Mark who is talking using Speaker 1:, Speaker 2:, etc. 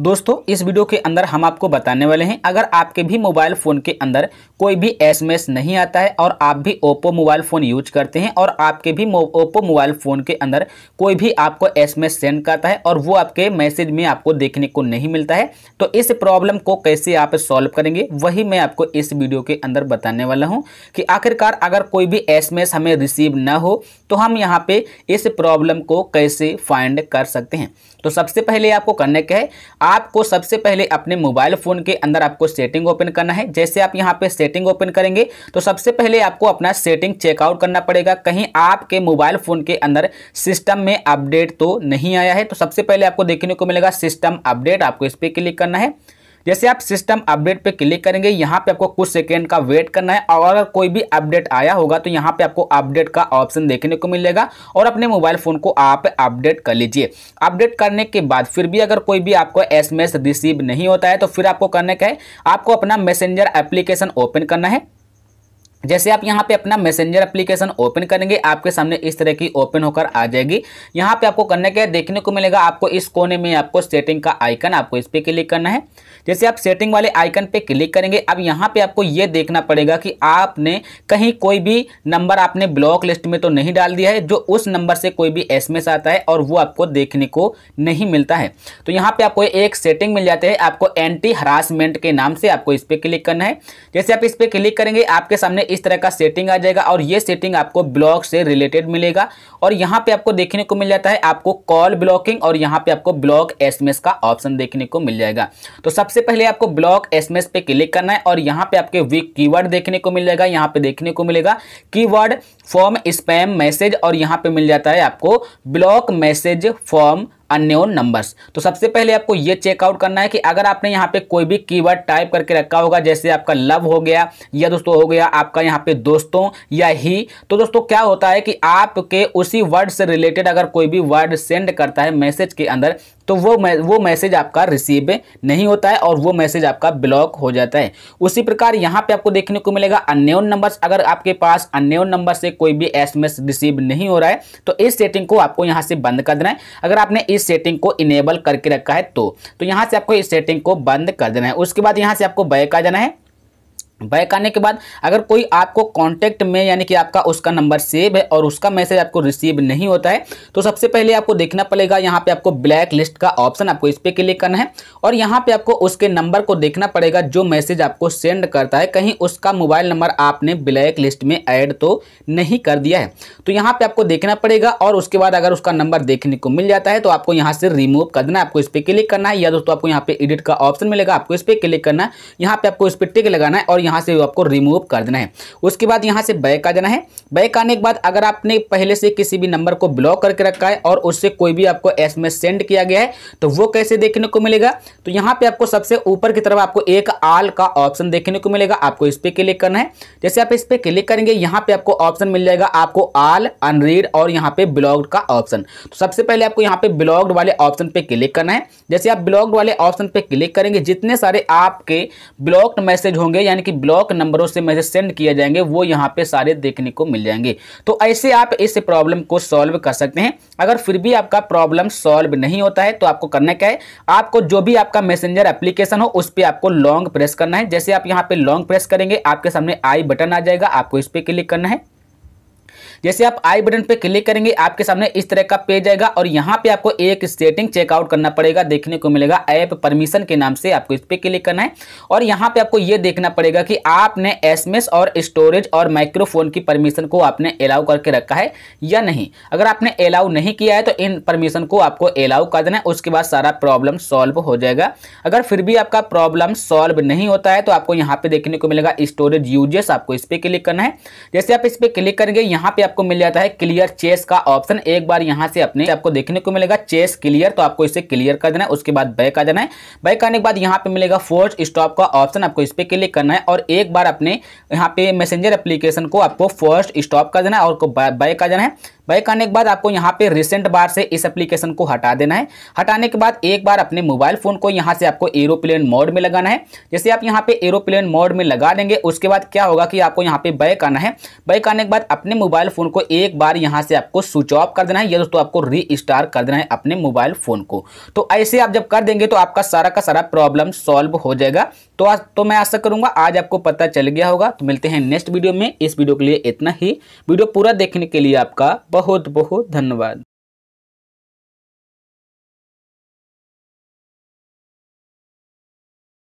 Speaker 1: दोस्तों इस वीडियो के अंदर हम आपको बताने वाले हैं अगर आपके भी मोबाइल फ़ोन के अंदर कोई भी एस नहीं आता है और आप भी ओप्पो मोबाइल फ़ोन यूज करते हैं और आपके भी ओप्पो मोबाइल फ़ोन के अंदर कोई भी आपको एस सेंड करता है और वो आपके मैसेज में आपको देखने को नहीं मिलता है तो इस प्रॉब्लम को कैसे आप सॉल्व करेंगे वही मैं आपको इस वीडियो के अंदर बताने वाला हूँ कि आखिरकार अगर कोई भी एस हमें रिसीव ना हो तो हम यहाँ पर इस प्रॉब्लम को कैसे फाइंड कर सकते हैं तो सबसे पहले आपको करने का है आपको सबसे पहले अपने मोबाइल फ़ोन के अंदर आपको सेटिंग ओपन करना है जैसे आप यहाँ पे सेटिंग ओपन करेंगे तो सबसे पहले आपको अपना सेटिंग चेकआउट करना पड़ेगा कहीं आपके मोबाइल फ़ोन के अंदर सिस्टम में अपडेट तो नहीं आया है तो सबसे पहले आपको देखने को मिलेगा सिस्टम अपडेट आपको इस पर क्लिक करना है जैसे आप सिस्टम अपडेट पे क्लिक करेंगे यहाँ पे आपको कुछ सेकेंड का वेट करना है और अगर कोई भी अपडेट आया होगा तो यहाँ पे आपको अपडेट का ऑप्शन देखने को मिलेगा और अपने मोबाइल फ़ोन को आप अपडेट कर लीजिए अपडेट करने के बाद फिर भी अगर कोई भी आपको एस रिसीव नहीं होता है तो फिर आपको करने का है आपको अपना मैसेंजर एप्लीकेशन ओपन करना है जैसे आप यहाँ पे अपना मैसेंजर एप्लीकेशन ओपन करेंगे आपके सामने इस तरह की ओपन होकर आ जाएगी यहाँ पे आपको करने के देखने को मिलेगा आपको इस कोने में आपको सेटिंग का आइकन आपको इस पर क्लिक करना है जैसे आप सेटिंग वाले आइकन पे क्लिक करेंगे अब यहाँ पे आपको ये देखना पड़ेगा कि आपने कहीं कोई भी नंबर आपने ब्लॉक लिस्ट में तो नहीं डाल दिया है जो उस नंबर से कोई भी एस आता है और वो आपको देखने को नहीं मिलता है तो यहाँ पे आपको एक सेटिंग मिल जाती है आपको एंटी हरासमेंट के नाम से आपको इस पर क्लिक करना है जैसे आप इस पर क्लिक करेंगे आपके सामने इस तरह का सेटिंग आ जाएगा और ये सेटिंग आपको ब्लॉक से रिलेटेड मिलेगा और यहाँ पे आपको देखने को मिल जाता है आपको कॉल ब्लॉकिंग और यहाँ पे आपको ब्लॉक एसएमएस का ऑप्शन देखने को मिल जाएगा तो सबसे पहले आपको ब्लॉक एसएमएस पे क्लिक करना है और यहाँ पे आपके वीक कीवर्ड देखने को मिल जाएगा यहाँ पे देखने को मिलेगा कीवर्ड फॉर्म स्पैम मैसेज और यहाँ पे मिल जाता है आपको block message from unknown numbers तो सबसे पहले आपको ये चेकआउट करना है कि अगर आपने यहाँ पे कोई भी कीवर्ड टाइप करके रखा होगा जैसे आपका लव हो गया या दोस्तों हो गया आपका यहाँ पे दोस्तों या ही तो दोस्तों क्या होता है कि आपके उसी वर्ड से रिलेटेड अगर कोई भी वर्ड सेंड करता है मैसेज के अंदर तो वो मै वो मैसेज आपका रिसीव नहीं होता है और वो मैसेज आपका ब्लॉक हो जाता है उसी प्रकार यहाँ पे आपको देखने को मिलेगा अन्योन नंबर्स अगर आपके पास अन्योन नंबर से कोई भी एसएमएस रिसीव नहीं हो रहा है तो इस सेटिंग को आपको यहाँ से बंद कर देना है अगर आपने इस सेटिंग को इनेबल करके रखा है तो, तो यहाँ से आपको इस सेटिंग को बंद कर देना है उसके बाद यहाँ से आपको बैक आ जाना है बैक आने के बाद अगर कोई आपको कांटेक्ट में यानी कि आपका उसका नंबर सेव है और उसका मैसेज आपको रिसीव नहीं होता है तो सबसे पहले आपको देखना पड़ेगा यहाँ पे आपको ब्लैक लिस्ट का ऑप्शन आपको इस पर क्लिक करना है और यहाँ पे आपको उसके नंबर को देखना पड़ेगा जो मैसेज आपको सेंड करता है कहीं उसका मोबाइल नंबर आपने ब्लैक लिस्ट में ऐड तो नहीं कर दिया है तो यहाँ पर आपको देखना पड़ेगा और उसके बाद अगर उसका नंबर देखने को मिल जाता है तो आपको यहाँ से रिमूव कर देना आपको इस पर क्लिक करना है या दोस्तों आपको यहाँ पर एडिट का ऑप्शन मिलेगा आपको इस पर क्लिक करना है यहाँ पे आपको इस पर टिक लगाना है और यहाँ से आपको रिमूव कर देना है उसके बाद यहाँ से बैक आ जाना है बैक आने के बाद अगर आपने पहले से किसी भी नंबर को ब्लॉक करके रखा है और उससे कोई भी आपको एस सेंड किया गया है तो वो कैसे देखने को मिलेगा तो यहाँ पर आपको सबसे ऊपर की तरफ आपको एक आल का ऑप्शन देखने को मिलेगा आपको इस पर क्लिक करना है जैसे आप इस पर क्लिक करेंगे यहाँ पर आपको ऑप्शन मिल जाएगा आपको आल अनरीड और यहाँ पर ब्लॉक्ड का ऑप्शन तो सबसे पहले आपको यहाँ पर ब्लॉक्ड वाले ऑप्शन पर क्लिक करना है जैसे आप ब्लॉक्ड वाले ऑप्शन पर क्लिक करेंगे जितने सारे आपके ब्लॉक्ड मैसेज होंगे यानी कि ब्लॉक नंबरों से मैसेज सेंड किए जाएंगे वो यहाँ पे सारे देखने को मिल जाएंगे तो ऐसे आप इस प्रॉब्लम को सॉल्व कर सकते हैं अगर फिर भी आपका प्रॉब्लम सॉल्व नहीं होता है तो आपको करना क्या है आपको जो भी आपका मैसेंजर एप्लीकेशन हो उस पर आपको लॉन्ग प्रेस करना है जैसे आप यहाँ पे लॉन्ग प्रेस करेंगे आपके सामने आई बटन आ जाएगा आपको इस पर क्लिक करना है जैसे आप आई बटन पर क्लिक करेंगे आपके सामने इस तरह का पेज आएगा और यहाँ पे आपको एक सेटिंग चेकआउट करना पड़ेगा देखने को मिलेगा ऐप परमिशन के नाम से आपको इस पर क्लिक करना है और यहाँ पे आपको ये देखना पड़ेगा कि आपने एस और स्टोरेज और माइक्रोफोन की परमिशन को आपने अलाउ करके रखा है या नहीं अगर आपने अलाउ नहीं किया है तो इन परमिशन को आपको अलाउ कर देना है उसके बाद सारा प्रॉब्लम सॉल्व हो जाएगा अगर फिर भी आपका प्रॉब्लम सॉल्व नहीं होता है तो आपको यहाँ पे देखने को मिलेगा स्टोरेज यूजेस आपको इस पर क्लिक करना है जैसे आप इस पर क्लिक करेंगे यहाँ पे आप आपको मिल जाता है क्लियर चेस का ऑप्शन एक बार यहां से अपने आपको देखने को मिलेगा चेस क्लियर तो आपको इसे क्लियर कर देना है उसके बाद बैक आ जाना है बैक आने के बाद यहां पे मिलेगा फोर्स स्टॉप का ऑप्शन आपको इस पर क्लिक करना है और एक बार अपने यहाँ पे मैसेंजर एप्लीकेशन को आपको फोर्स स्टॉप कर देना है और बैक आ जाना है बैक आने के बाद आपको यहाँ पे रिसेंट बार से इस एप्लीकेशन को हटा देना है हटाने के बाद एक बार अपने मोबाइल फ़ोन को यहाँ से आपको एरोप्लेन मोड में लगाना है जैसे आप यहाँ पे एरोप्लेन मोड में लगा देंगे उसके बाद क्या होगा कि आपको यहाँ पे बैक आना है बैक आने के बाद अपने मोबाइल फ़ोन को एक बार यहाँ से आपको स्विच ऑफ कर देना है या दोस्तों आपको री कर देना है अपने मोबाइल फ़ोन को तो ऐसे आप जब कर देंगे तो आपका सारा का सारा प्रॉब्लम सॉल्व हो जाएगा तो आज तो मैं आशा करूंगा आज आपको पता चल गया होगा तो मिलते हैं नेक्स्ट वीडियो में इस वीडियो के लिए इतना ही वीडियो पूरा देखने के लिए आपका बहुत बहुत धन्यवाद